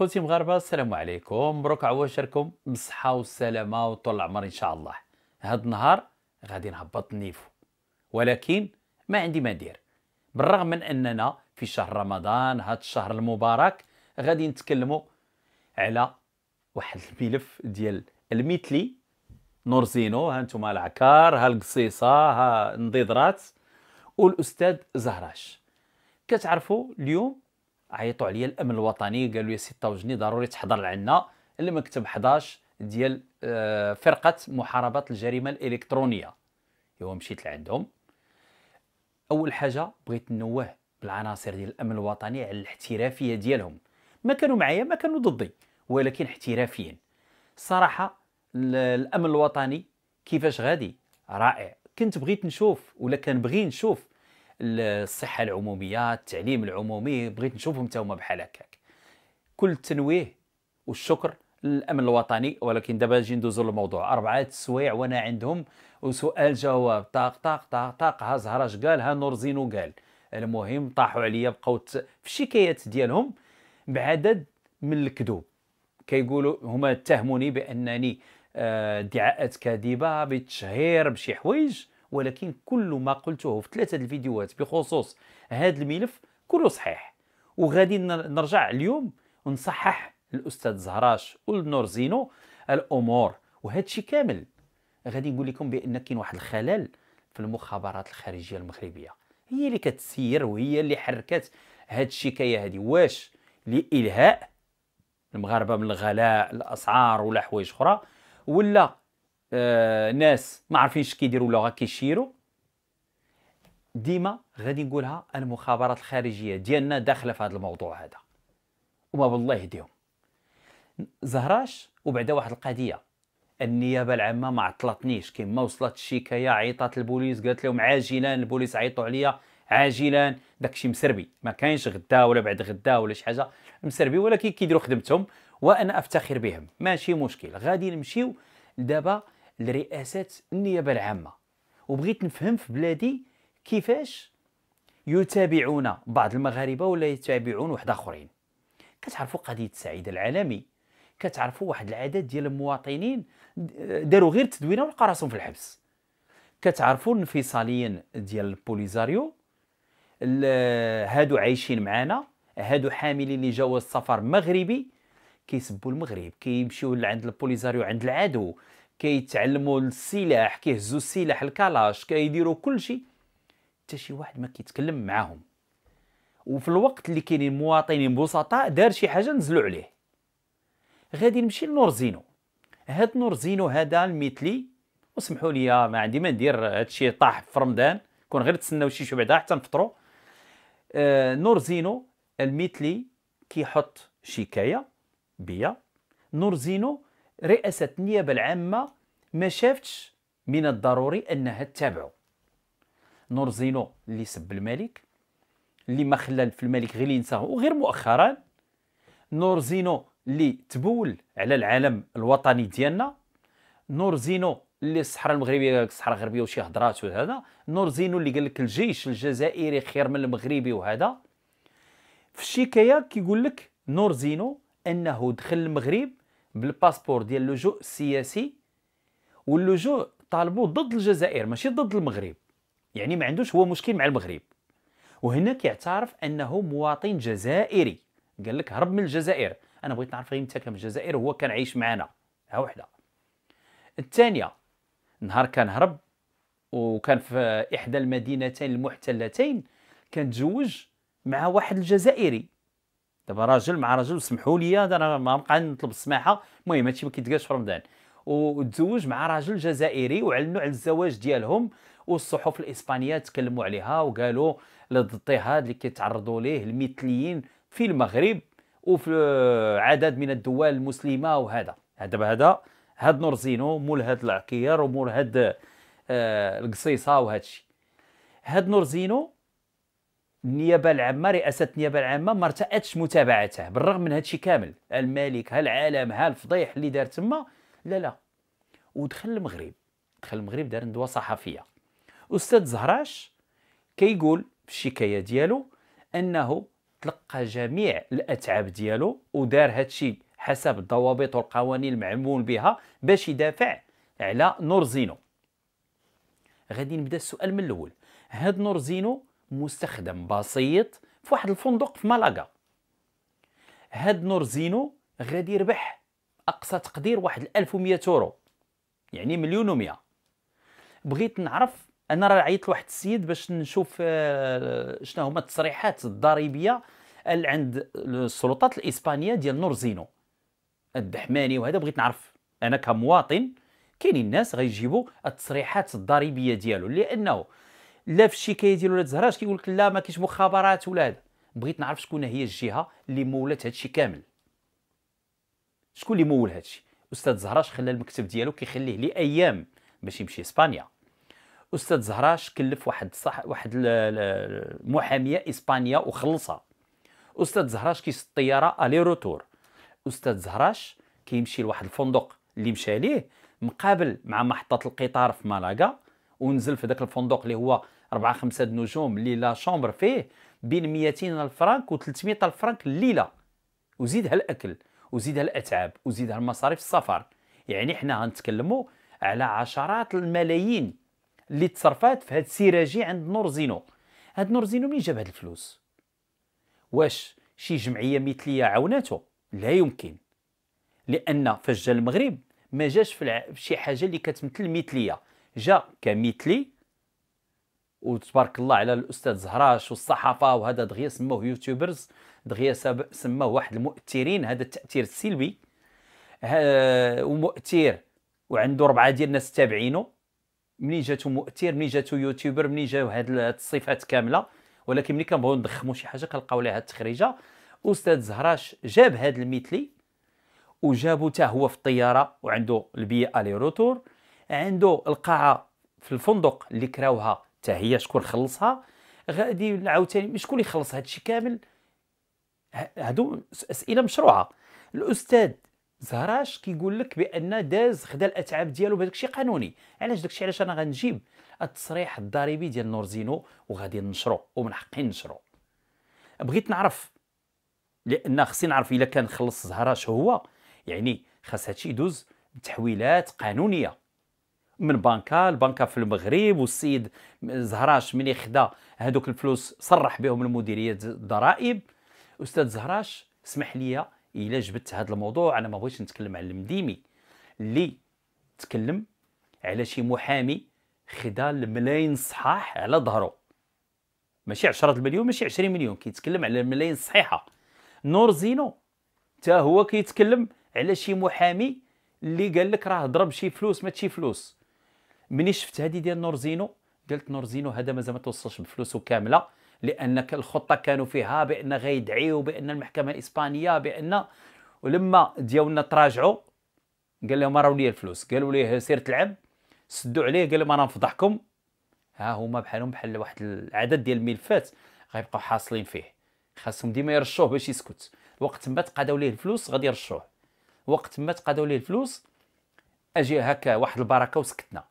خوتي مغاربه السلام عليكم مبروك عواشركم بالصحه والسلامه وطول العمر ان شاء الله هاد النهار غادي نهبط النيفو ولكن ما عندي ما ندير بالرغم من اننا في شهر رمضان هاد الشهر المبارك غادي نتكلموا على واحد الملف ديال المثلي نور زينو ها نتوما العكار ها القصيصه ها النضيضرات والاستاذ زهراش كتعرفوا اليوم عيطوا عليا الامن الوطني قالوا لي سي طوجني ضروري تحضر لعنا المكتب 11 ديال آه، فرقه محاربه الجريمه الالكترونيه يوم مشيت لعندهم اول حاجه بغيت نوه بالعناصر ديال الامن الوطني على الاحترافيه ديالهم ما كانوا معايا ما كانوا ضدي ولكن احترافيين الصراحه الامن الوطني كيفاش غادي رائع كنت بغيت نشوف ولا كان بغي نشوف الصحه العموميه التعليم العمومي بغيت نشوفهم حتى هما بحال هكاك كل التنويه والشكر للامن الوطني ولكن دابا نجي ندوزو للموضوع اربعه السوايع وانا عندهم وسؤال جواب طاق طاق طاق طاق ها زهراش قال ها نور زينو قال المهم طاحوا عليا بقاو في الشكايات ديالهم بعدد من الكذوب كيقولوا هما اتهموني بانني آه، ادعاءات كاذبه بتشهير بشي حوايج ولكن كل ما قلته في ثلاثه الفيديوهات بخصوص هذا الملف كله صحيح وغادي نرجع اليوم ونصحح الاستاذ زهراش والنور زينو الامور وهذا كامل غادي نقول لكم بان كاين واحد الخلل في المخابرات الخارجيه المغربيه هي اللي كتسير وهي اللي حركت هاد الشكايه هادي واش لالهاء المغاربه من الغلاء الاسعار ولا حوايج اخرى ولا آه، ناس ما عارفينش كيديروا لغه كيشيروا ديما غادي نقولها المخابرات الخارجيه ديالنا داخله في هذا الموضوع هذا وما بالله يهديهم زهراش وبعدا واحد القضيه النيابه العامه ما عطلتنيش كما وصلت الشكايه عيطات البوليس قالت لهم عاجلا البوليس عيطوا عليا عاجلا داكشي مسربي ما كاينش غدا ولا بعد غدا ولا شي حاجه مسربي ولكن كيديروا خدمتهم وانا افتخر بهم ماشي مشكل غادي نمشيو دابا لرئاسات النيابه العامه وبغيت نفهم في بلادي كيفاش يتابعون بعض المغاربه ولا يتابعون واحد اخرين كتعرفوا قضيه السعيد العالمي كتعرفوا واحد العدد ديال المواطنين داروا غير تدوينه ولقى راسهم في الحبس كتعرفوا الانفصاليين ديال البوليزاريو هادو عايشين معانا هادو حاملين لجواز سفر مغربي كيسبوا المغرب كيمشيو لعند البوليزاريو عند العدو كيتعلموا السلاح كيهزوا السلاح الكلاش كيديروا كلشي حتى شي واحد ما كيتكلم معاهم وفي الوقت اللي كاينين مواطنين بسطاء دار شي حاجه نزلوا عليه غادي نمشي لنورزينو هاد نورزينو هذا المثلي وسمحوا لي ما عندي ما ندير هاد الشيء طاح في رمضان كون غير تسناو شي شويه حتى نفطروا آه نورزينو المثلي كيحط شكايه بيا نورزينو رئاسة النيابة العامة ما شافتش من الضروري أنها تتابعه نور زينو اللي سب الملك اللي ما خلى في الملك غير ينساه وغير مؤخرا نور زينو اللي تبول على العالم الوطني ديالنا نور زينو اللي الصحراء المغربيه قال الصحراء الغربيه وشي هضرات وهذا نور زينو اللي قال لك الجيش الجزائري خير من المغربي وهذا في الشكايه كيقول لك نور زينو انه دخل المغرب بالباسبور ديال اللجوء السياسي واللجوء طالبوا ضد الجزائر ماشي ضد المغرب يعني ما عندوش هو مشكل مع المغرب وهنا كيعترف انه مواطن جزائري قال لك هرب من الجزائر انا بغيت نعرف غير من كان في الجزائر هو كان عايش معنا ها وحده الثانيه نهار كان هرب وكان في احدى المدينتين المحتلتين كان تزوج مع واحد الجزائري دابا راجل مع راجل سمحوا لي انا ما بقى نطلب السماحه المهم هادشي ما كيتقالش في رمضان وتزوج مع راجل جزائري وعلنوا على الزواج ديالهم والصحف الاسبانيه تكلموا عليها وقالوا الاضطهاد اللي كيتعرضوا ليه المثليين في المغرب وفي عدد من الدول المسلمه وهذا هذا هذا هاد نور زينو مول هاد العكير ومول هاد آه القصيصه وهذا الشيء هاد نور زينو النيابه العامه رئاسه النيابه العامه ما ارتأتش متابعته بالرغم من هادشي كامل الملك ها العالم ها الفضيح اللي دار تما لا لا ودخل المغرب دخل المغرب دار ندوه صحفيه استاذ زهراش كيقول في الشكايه ديالو انه تلقى جميع الاتعاب ديالو ودار هادشي حسب الضوابط والقوانين المعمول بها باش يدافع على نورزينو غادي نبدا السؤال من الاول هاد نورزينو مستخدم بسيط في واحد الفندق في مالاغا هاد زينو غادي يربح اقصى تقدير واحد 1100 يورو يعني مليون و100 بغيت نعرف انا راه عيطت لواحد السيد باش نشوف آه، شنو هما التصريحات الضريبيه اللي عند السلطات الاسبانيه ديال نور زينو الدحماني وهذا بغيت نعرف انا كمواطن كاينين الناس غيجيبوا التصريحات الضريبيه ديالو لانه لا في الشكايه ديالو ولاد تزهراش كيقول لك لا ما كاينش مخابرات ولا هذا بغيت نعرف شكون هي الجهه اللي مولات هادشي كامل شكون اللي مول هادشي استاذ زهراش خلى المكتب ديالو كيخليه لايام باش يمشي اسبانيا استاذ زهراش كلف واحد صح واحد المحاميه اسبانيا وخلصها استاذ زهراش كيس الطياره الي روتور استاذ زهراش كيمشي لواحد الفندق اللي مشى ليه مقابل مع محطه القطار في مالاغا ونزل في ذاك الفندق اللي هو 4 5 نجوم اللي لا شومبر فيه بين 200 الف فرانك و 300 الف فرانك الليله وزيدها الاكل وزيدها الاتعاب وزيدها المصاريف السفر يعني حنا غنتكلموا على عشرات الملايين اللي تصرفات في هاد السيراجي عند نور زينو هاد نور زينو منين جاب هاد الفلوس واش شي جمعيه مثليه عاوناتو لا يمكن لان فاش جا المغرب ما جاش في شي حاجه اللي كتمثل مثليه جا كمثلي وتبارك الله على الاستاذ زهراش والصحافه وهذا دغيا سموه يوتيوبرز دغيا سموه واحد المؤثرين هذا التاثير السلبي ومؤثر وعنده ربعه ديال الناس تابعينه ملي جاتو مؤثر ملي جاتو يوتيوبر ملي جاو هاد الصفات كامله ولكن ملي كنبغيو ندخمو شي حاجه كنلقاو ليها التخريجه استاذ زهراش جاب هاد المثلي وجابو حتى هو في الطياره وعنده البيئه لي روتور عنده القاعه في الفندق اللي كراوها حتى هي شكون خلصها غادي عاوتاني شكون اللي خلص هادشي كامل هادو اسئله مشروعه الاستاذ زهراش كيقول لك بان داز خدا الاتعاب ديالو الشيء قانوني علاش داكشي علاش انا غنجيب التصريح الضريبي ديال نورزينو وغادي ننشرو ومن حقي ننشرو بغيت نعرف لان خصني نعرف الا كان خلص زهراش هو يعني خاص هادشي يدوز بتحويلات قانونيه من بنكه البنكه في المغرب والسيد زهراش ملي خدا هذوك الفلوس صرح بهم المديريه الضرائب استاذ زهراش اسمح لي الا جبت هذا الموضوع انا ما بغيتش نتكلم على المديمي اللي تكلم على شي محامي خدا الملايين صحاح على ظهره ماشي 10 مليون ماشي 20 مليون كيتكلم على الملايين الصحيحه نور زينو حتى هو كيتكلم على شي محامي اللي قال لك راه ضرب شي فلوس ما شي فلوس ملي شفت هذه ديال نورزينو قلت نورزينو هذا مازال ما توصلش بفلوسه كامله لان الخطه كانوا فيها بان غيدعيو بان المحكمه الاسبانيه بان ولما ديالنا تراجعوا قال لهم راهو ليا الفلوس قالوا ليه سير تلعب سدوا عليه قال لهم انا نفضحكم ها هما بحالهم بحال واحد العدد ديال الملفات غيبقاو حاصلين فيه خاصهم ديما يرشوه باش يسكت وقت ما تقاداو ليه الفلوس غادي يرشوه وقت ما تقاداو ليه الفلوس اجي هكا واحد البركه وسكتنا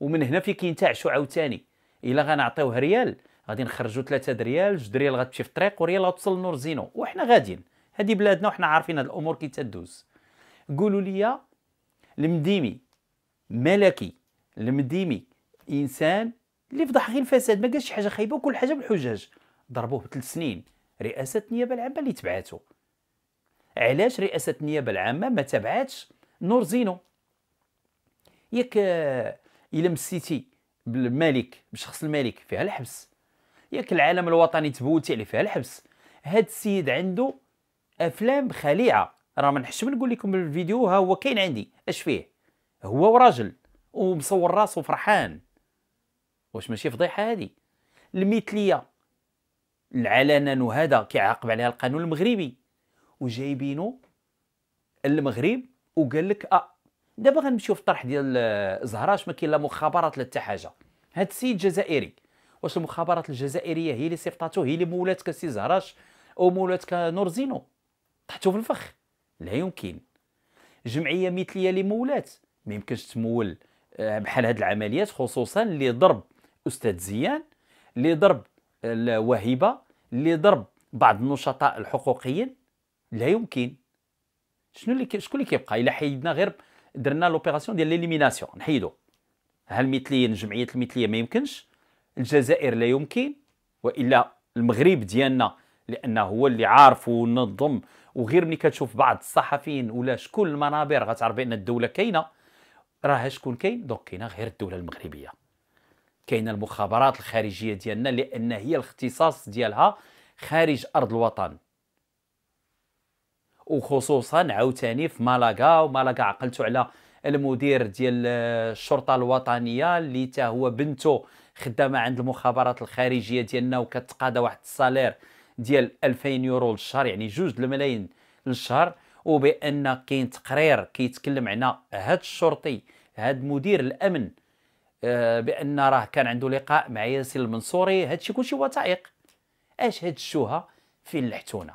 ومن هنا فين كينتعشوا عاوتاني الا غنعطيوه ريال غادي نخرجوا ثلاثة دريال جوج دريال غتمشي في الطريق وريال غتوصل لنور زينو وحنا غاديين هذه بلادنا وحنا عارفين هاد الامور كي تدوز قولوا لي المديمي ملكي المديمي انسان اللي فضح غير الفساد ما قالش شي حاجه خايبه وكل حاجه بالحجاج ضربوه بثلاث سنين رئاسه النيابه العامه اللي تبعاتو علاش رئاسه النيابه العامه ما تبعاتش نور زينو ياك الا مسيتي بالملك بشخص الملك فيها الحبس ياك العالم الوطني تبوتي عليه فيها الحبس هاد السيد عنده افلام خليعه راه ما نحشم نقول لكم الفيديو ها هو كاين عندي اش فيه هو وراجل ومصور راسو فرحان واش ماشي فضيحه هادي المثليه العلنان وهذا كيعاقب عليها القانون المغربي وجايبينو المغرب وقال لك اه دابا غنمشيو في الطرح ديال آه، زهره اش ما كاين لا مخابرات لا حتى حاجه هاد السيد جزائري واش المخابرات الجزائريه هي اللي صيفطاتو هي اللي مولاتك السي زهراش او مولاتك نور زينو طحتو في الفخ لا يمكن جمعيه مثليه اللي مولات ما يمكنش تمول آه، بحال هاد العمليات خصوصا اللي ضرب استاذ زيان اللي ضرب الوهيبه اللي ضرب بعض النشطاء الحقوقيين لا يمكن شنو اللي شكون اللي كيبقى الا حيدنا غير درنا لوبيراسيون ديال ليليميناسيون نحيدو هل المثليين جمعيه المثليه ما يمكنش الجزائر لا يمكن والا المغرب ديالنا لانه هو اللي عارف ونظم وغير ملي كتشوف بعض الصحفيين ولا شكون المنابر غتعرف بان الدوله كاينه راها شكون كاين دونك كاينه غير الدوله المغربيه كاينه المخابرات الخارجيه ديالنا لان هي الاختصاص ديالها خارج ارض الوطن وخصوصا عاوتاني في مالاغا ومالاغا عقلتو على المدير ديال الشرطه الوطنيه اللي تا هو بنته خدامه عند المخابرات الخارجيه ديالنا وكتقاضى واحد السالير ديال 2000 يورو للشهر يعني جوج الملايين للشهر وبان كاين تقرير كيتكلم على هاد الشرطي هاد مدير الامن آه، بان راه كان عنده لقاء مع ياسين المنصوري هادشي كلشي وثائق اش هاد الشوهه فين لحتونا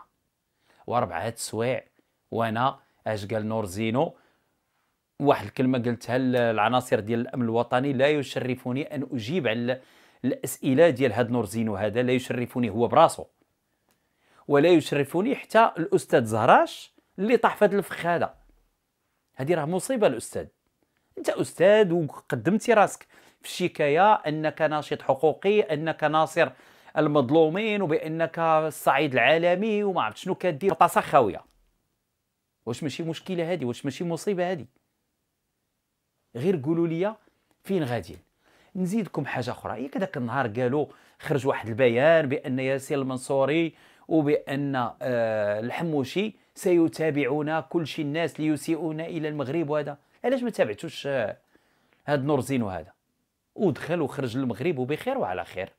واربعة سوايع وانا اش قال نور زينو واحد الكلمه قلتها للعناصر ديال الامن الوطني لا يشرفني ان اجيب على الاسئله ديال هاد نور زينو هذا لا يشرفني هو براسو ولا يشرفني حتى الاستاذ زهراش اللي طاح في الفخ هذا هذه راه مصيبه الاستاذ انت استاذ وقدمتي راسك في الشكايه انك ناشط حقوقي انك ناصر المظلومين وبانك الصعيد العالمي وما عرفت شنو كدير طاسه خاويه واش ماشي مشكله هذه واش ماشي مصيبه هذه غير قولوا لي فين غادي نزيدكم حاجه اخرى هي كذاك النهار قالوا خرج واحد البيان بان ياسين المنصوري وبان آه، الحموشي سيتابعون كل شيء الناس ليسيئون الى المغرب وهذا علاش ما تابعتوش آه، هاد نور نورزين وهذا ودخل وخرج للمغرب وبخير وعلى خير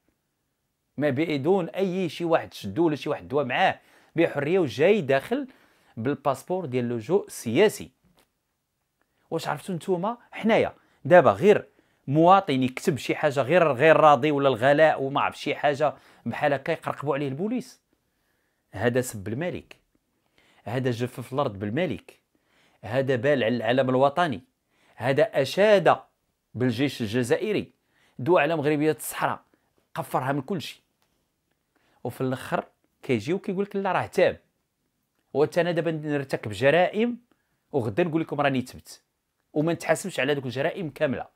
ما بدون اي شي واحد شدو ولا شي واحد دوا معاه بحريه وجاي داخل بالباسبور ديال اللجوء السياسي واش عرفتوا نتوما حنايا دابا غير مواطن يكتب شي حاجه غير غير راضي ولا الغلاء وما عرف شي حاجه بحال هكا يقرقبوا عليه البوليس هذا سب الملك هذا جفف الارض بالملك هذا بال على العلم الوطني هذا اشاد بالجيش الجزائري دول مغربيه الصحراء قفرها من كل شيء وفي الاخر كيجي وكيقول لك لا راه تاب وانت انا دابا نرتكب جرائم وغدا نقول لكم راني تبت وما نتحاسبش على دوك الجرائم كامله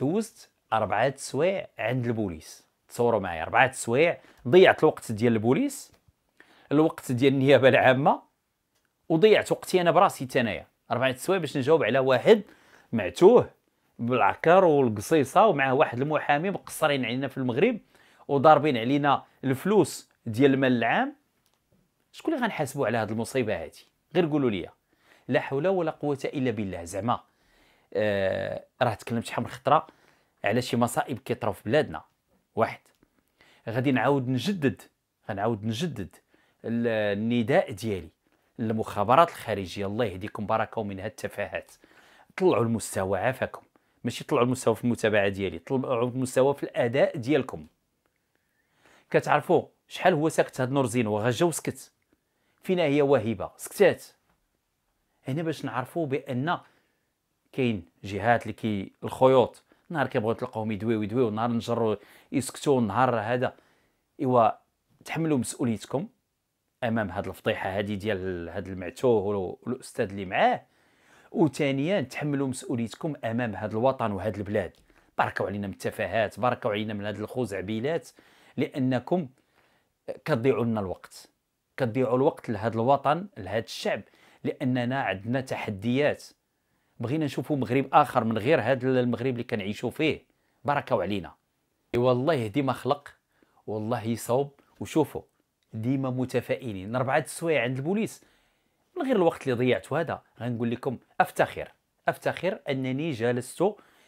دوزت أربعة سوايع عند البوليس تصوروا معايا أربعة سوايع ضيعت الوقت ديال البوليس الوقت ديال النيابه العامه وضيعت وقتي انا براسي تنايا أربعة سوايع باش نجاوب على واحد معتوه بالعكر والقصيصه ومعه واحد المحامي مقصرين علينا في المغرب وضاربين علينا الفلوس ديال المال العام شكون اللي غنحاسبوا على هذه المصيبه هذه غير قولوا لي لا حول ولا قوه الا بالله زعما آه راه تكلمت شحال من خطره على شي مصائب كيطراو في بلادنا واحد غادي نعاود نجدد غنعاود نجدد النداء ديالي للمخابرات الخارجيه الله يهديكم بركه ومن هاد التفاهات طلعوا المستوى عافاكم ماشي طلعوا المستوى في المتابعه ديالي طلعوا المستوى في الاداء ديالكم كتعرفوا شحال هو ساكت هاد نور زينو غجا وسكت فينا هي واهبه سكتات هنا باش نعرفوا بان كاين جهات اللي كي الخيوط نهار كيبغيو تلقاهم يدويو يدويو نهار نجروا يسكتوا نهار هذا ايوا تحملوا مسؤوليتكم امام هاد الفضيحه هادي ديال هاد المعتوه والاستاذ اللي معاه وثانيا تحملوا مسؤوليتكم امام هاد الوطن وهاد البلاد باركوا علينا من التفاهات باركوا علينا من هاد الخزعبيلات لانكم كتضيعوا لنا الوقت كتضيعوا الوقت لهذا الوطن لهذا الشعب لاننا عندنا تحديات بغينا نشوفوا مغرب اخر من غير هذا المغرب اللي كنعيشوا فيه بركه علينا والله يهدي ما خلق والله يصوب وشوفوا ديما متفائلين اربعه السوايع عند البوليس من غير الوقت اللي ضيعته هذا غنقول لكم افتخر افتخر انني جالست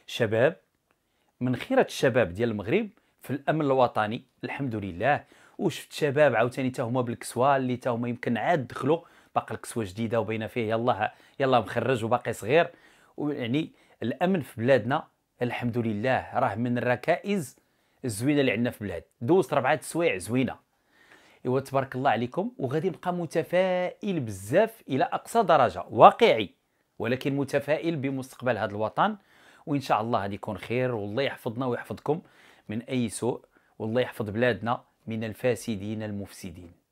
شباب من خيره الشباب ديال المغرب في الامن الوطني الحمد لله وشفت شباب عاوتاني تا هما بالكسوه اللي تا هما يمكن عاد دخلوا باقي الكسوه جديده وباينه فيه يلاه يلاه مخرج وباقي صغير ويعني الامن في بلادنا الحمد لله راه من الركائز الزوينه اللي عندنا في البلاد دوزت ربعه السوايع زوينه ايوا تبارك الله عليكم وغادي نبقى متفائل بزاف الى اقصى درجه واقعي ولكن متفائل بمستقبل هذا الوطن وان شاء الله غادي يكون خير والله يحفظنا ويحفظكم من أي سوء والله يحفظ بلادنا من الفاسدين المفسدين